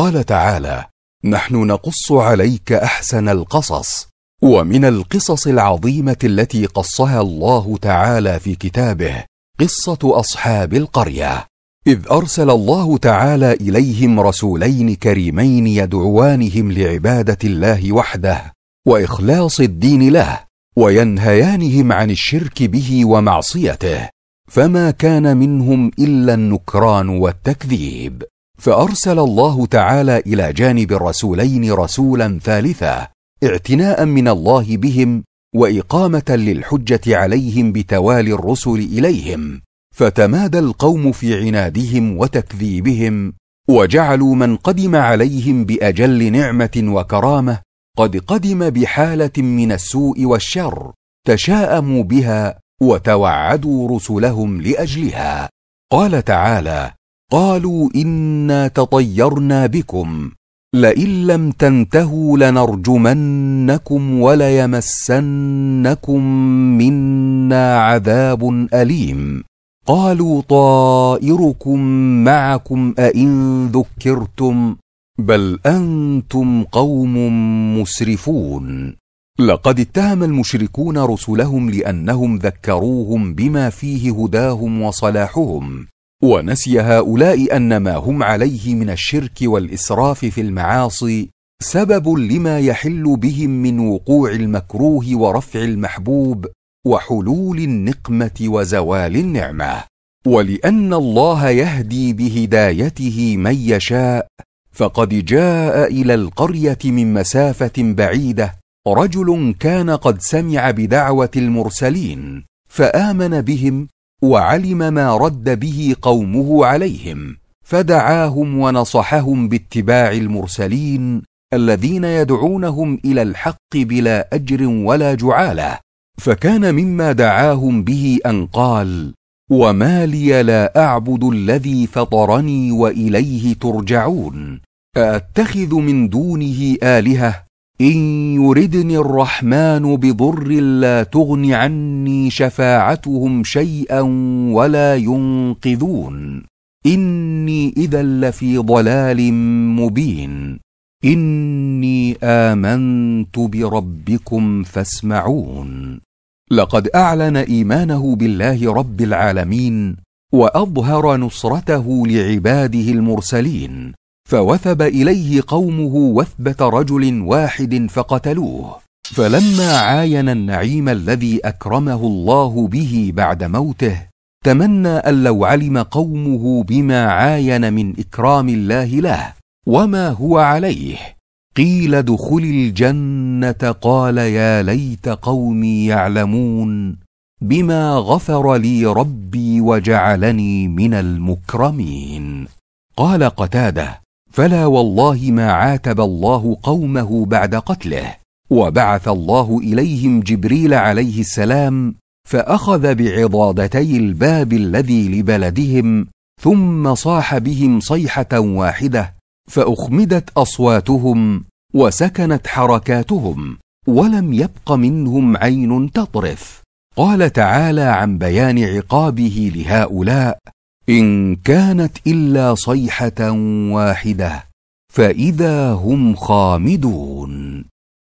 قال تعالى نحن نقص عليك احسن القصص ومن القصص العظيمه التي قصها الله تعالى في كتابه قصه اصحاب القريه اذ ارسل الله تعالى اليهم رسولين كريمين يدعوانهم لعباده الله وحده واخلاص الدين له وينهيانهم عن الشرك به ومعصيته فما كان منهم الا النكران والتكذيب فارسل الله تعالى الى جانب الرسولين رسولا ثالثا اعتناء من الله بهم واقامه للحجه عليهم بتوالي الرسل اليهم فتمادى القوم في عنادهم وتكذيبهم وجعلوا من قدم عليهم باجل نعمه وكرامه قد قدم بحاله من السوء والشر تشاءموا بها وتوعدوا رسلهم لاجلها قال تعالى قالوا انا تطيرنا بكم لئن لم تنتهوا لنرجمنكم وليمسنكم منا عذاب اليم قالوا طائركم معكم ائن ذكرتم بل انتم قوم مسرفون لقد اتهم المشركون رسلهم لانهم ذكروهم بما فيه هداهم وصلاحهم ونسي هؤلاء ان ما هم عليه من الشرك والاسراف في المعاصي سبب لما يحل بهم من وقوع المكروه ورفع المحبوب وحلول النقمه وزوال النعمه ولان الله يهدي بهدايته من يشاء فقد جاء الى القريه من مسافه بعيده رجل كان قد سمع بدعوه المرسلين فامن بهم وعلم ما رد به قومه عليهم فدعاهم ونصحهم باتباع المرسلين الذين يدعونهم الى الحق بلا اجر ولا جعاله فكان مما دعاهم به ان قال وما لي لا اعبد الذي فطرني واليه ترجعون ااتخذ من دونه الهه إن يردني الرحمن بضر لا تغن عني شفاعتهم شيئا ولا ينقذون إني إذا لفي ضلال مبين إني آمنت بربكم فاسمعون لقد أعلن إيمانه بالله رب العالمين وأظهر نصرته لعباده المرسلين فوثب اليه قومه وثبه رجل واحد فقتلوه فلما عاين النعيم الذي اكرمه الله به بعد موته تمنى ان لو علم قومه بما عاين من اكرام الله له وما هو عليه قيل ادخل الجنه قال يا ليت قومي يعلمون بما غفر لي ربي وجعلني من المكرمين قال قتاده فلا والله ما عاتب الله قومه بعد قتله وبعث الله اليهم جبريل عليه السلام فاخذ بعضادتي الباب الذي لبلدهم ثم صاح بهم صيحه واحده فاخمدت اصواتهم وسكنت حركاتهم ولم يبق منهم عين تطرف قال تعالى عن بيان عقابه لهؤلاء ان كانت الا صيحه واحده فاذا هم خامدون